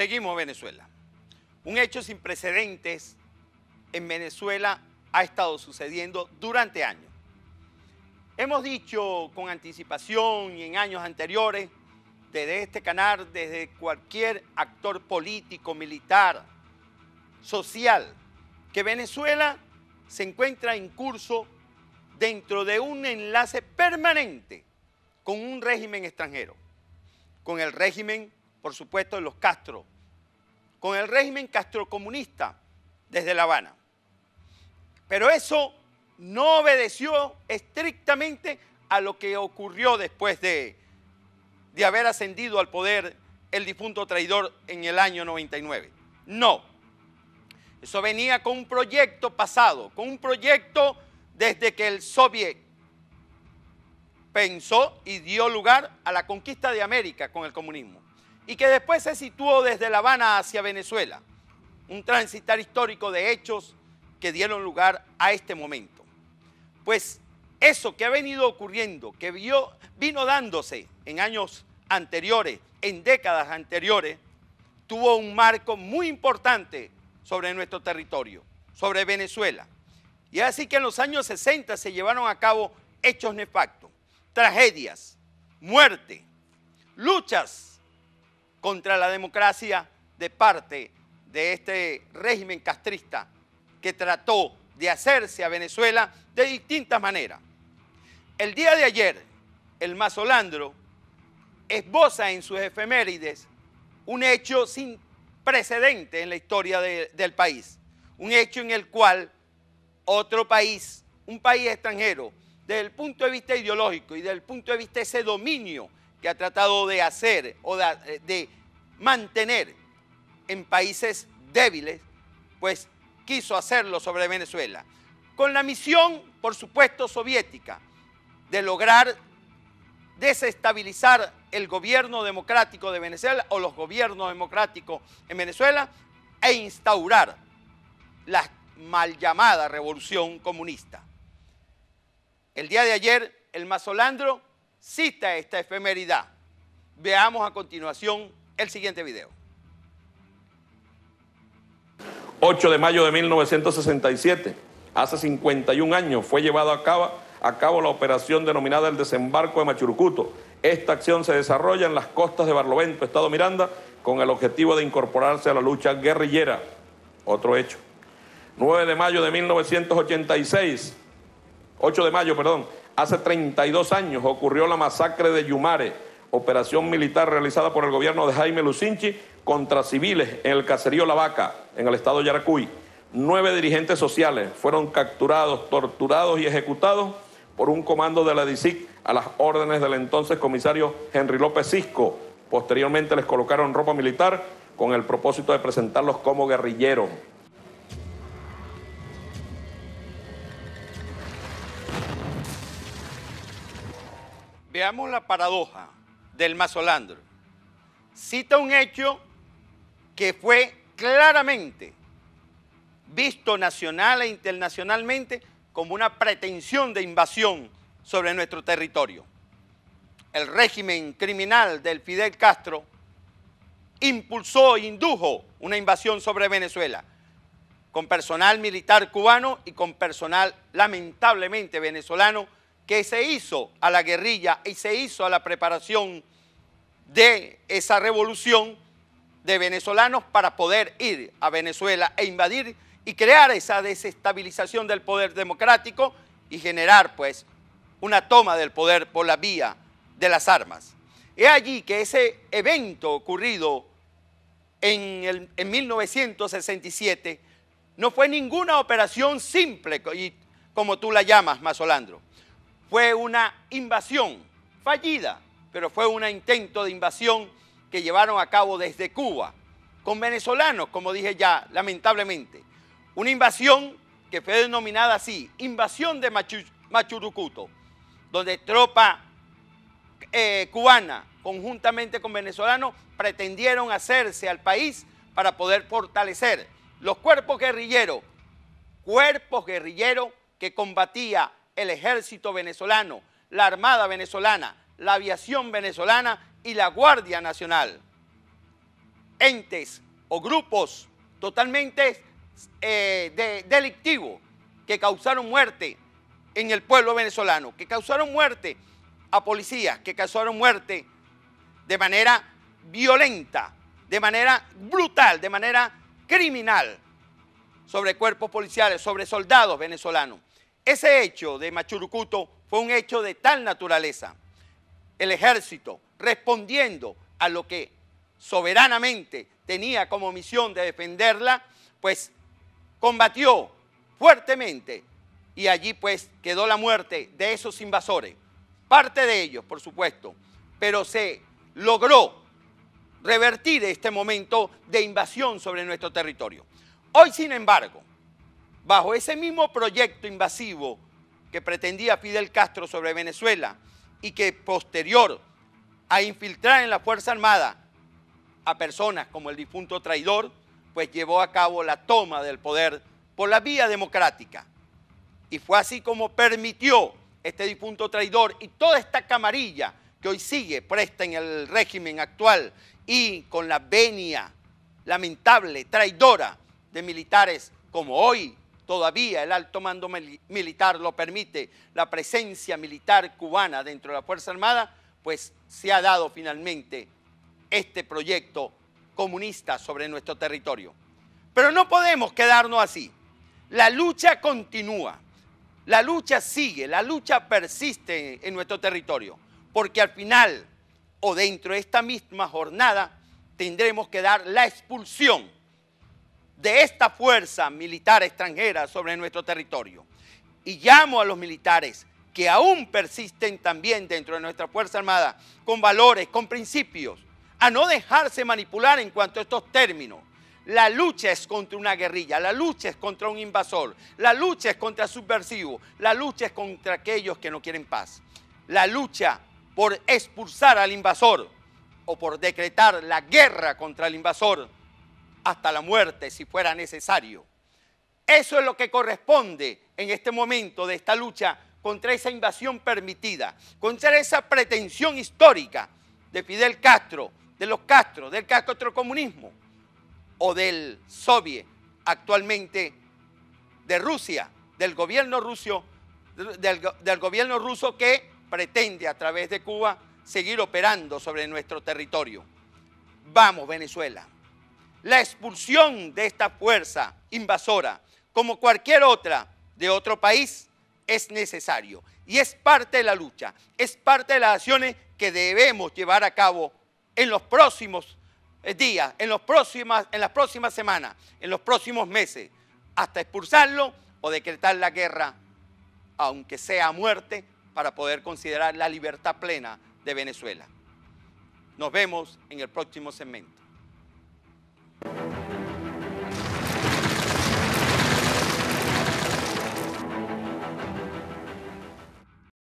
Seguimos Venezuela. Un hecho sin precedentes en Venezuela ha estado sucediendo durante años. Hemos dicho con anticipación y en años anteriores, desde este canal, desde cualquier actor político, militar, social, que Venezuela se encuentra en curso dentro de un enlace permanente con un régimen extranjero, con el régimen, por supuesto, de los Castro, con el régimen castrocomunista desde La Habana. Pero eso no obedeció estrictamente a lo que ocurrió después de, de haber ascendido al poder el difunto traidor en el año 99. No. Eso venía con un proyecto pasado, con un proyecto desde que el soviet pensó y dio lugar a la conquista de América con el comunismo y que después se situó desde La Habana hacia Venezuela. Un transitar histórico de hechos que dieron lugar a este momento. Pues eso que ha venido ocurriendo, que vio, vino dándose en años anteriores, en décadas anteriores, tuvo un marco muy importante sobre nuestro territorio, sobre Venezuela. Y así que en los años 60 se llevaron a cabo hechos nefactos, tragedias, muerte, luchas contra la democracia de parte de este régimen castrista que trató de hacerse a Venezuela de distintas maneras. El día de ayer, el mazolandro esboza en sus efemérides un hecho sin precedente en la historia del país, un hecho en el cual otro país, un país extranjero, desde el punto de vista ideológico y desde el punto de vista de ese dominio que ha tratado de hacer o eh, de, mantener en países débiles, pues quiso hacerlo sobre Venezuela, con la misión, por supuesto, soviética, de lograr desestabilizar el gobierno democrático de Venezuela o los gobiernos democráticos en Venezuela e instaurar la mal llamada revolución comunista. El día de ayer, el mazolandro cita esta efemeridad. Veamos a continuación el siguiente video. 8 de mayo de 1967, hace 51 años, fue llevado a cabo, a cabo la operación denominada el desembarco de Machurcuto Esta acción se desarrolla en las costas de Barlovento, Estado Miranda, con el objetivo de incorporarse a la lucha guerrillera. Otro hecho. 9 de mayo de 1986, 8 de mayo, perdón, Hace 32 años ocurrió la masacre de Yumare, operación militar realizada por el gobierno de Jaime Lucinchi contra civiles en el caserío La Vaca, en el estado de Yaracuy. Nueve dirigentes sociales fueron capturados, torturados y ejecutados por un comando de la DICIC a las órdenes del entonces comisario Henry López Cisco. Posteriormente les colocaron ropa militar con el propósito de presentarlos como guerrilleros. Veamos la paradoja del mazolandro. Cita un hecho que fue claramente visto nacional e internacionalmente como una pretensión de invasión sobre nuestro territorio. El régimen criminal del Fidel Castro impulsó e indujo una invasión sobre Venezuela con personal militar cubano y con personal lamentablemente venezolano que se hizo a la guerrilla y se hizo a la preparación de esa revolución de venezolanos para poder ir a Venezuela e invadir y crear esa desestabilización del poder democrático y generar pues una toma del poder por la vía de las armas. Es allí que ese evento ocurrido en, 1967 no fue ninguna operación simple, como tú la llamas, Mazolandro. Fue una invasión fallida, pero fue un intento de invasión que llevaron a cabo desde Cuba, con venezolanos, como dije ya, lamentablemente. Una invasión que fue denominada así, invasión de Machurucuto, donde tropa eh, cubana conjuntamente con venezolanos pretendieron hacerse al país para poder fortalecer los cuerpos guerrilleros, cuerpos guerrilleros que combatía el ejército venezolano, la Armada venezolana, la aviación venezolana y la Guardia Nacional. Entes o grupos totalmente eh, delictivos que causaron muerte en el pueblo venezolano, que causaron muerte a policías, que causaron muerte de manera violenta, de manera brutal, de manera criminal sobre cuerpos policiales, sobre soldados venezolanos. Ese hecho de Machurucuto fue un hecho de tal naturaleza. El ejército, respondiendo a lo que soberanamente tenía como misión de defenderla, pues combatió fuertemente y allí pues quedó la muerte de esos invasores. Parte de ellos, por supuesto, pero se logró revertir este momento de invasión sobre nuestro territorio. Hoy, sin embargo, bajo ese mismo proyecto invasivo que pretendía Fidel Castro sobre Venezuela y que posterior a infiltrar en la Fuerza Armada a personas como el difunto traidor, pues llevó a cabo la toma del poder por la vía democrática. Y fue así como permitió este difunto traidor y toda esta camarilla que hoy sigue presta en el régimen actual y con la venia lamentable, traidora de militares como hoy todavía el alto mando militar lo permite, la presencia militar cubana dentro de la Fuerza Armada, pues se ha dado finalmente este proyecto comunista sobre nuestro territorio. Pero no podemos quedarnos así. La lucha continúa, la lucha sigue, la lucha persiste en nuestro territorio, porque al final o dentro de esta misma jornada tendremos que dar la expulsión de esta fuerza militar extranjera sobre nuestro territorio. Y llamo a los militares que aún persisten también dentro de nuestra Fuerza Armada con valores, con principios, a no dejarse manipular en cuanto a estos términos. La lucha es contra una guerrilla, la lucha es contra un invasor, la lucha es contra subversivos, la lucha es contra aquellos que no quieren paz. La lucha por expulsar al invasor o por decretar la guerra contra el invasor hasta la muerte si fuera necesario. Eso es lo que corresponde en este momento de esta lucha contra esa invasión permitida, contra esa pretensión histórica de Fidel Castro, de los Castro, del Castro-Comunismo, o del soviet actualmente de Rusia, del gobierno ruso, del gobierno ruso que pretende a través de Cuba seguir operando sobre nuestro territorio. Vamos, Venezuela la expulsión de esta fuerza invasora, como cualquier otra de otro país, es necesario. Y es parte de la lucha, es parte de las acciones que debemos llevar a cabo en los próximos eh, días, en, los próximas, en las próximas semanas, en los próximos meses, hasta expulsarlo o decretar la guerra, aunque sea muerte, para poder considerar la libertad plena de Venezuela. Nos vemos en el próximo segmento.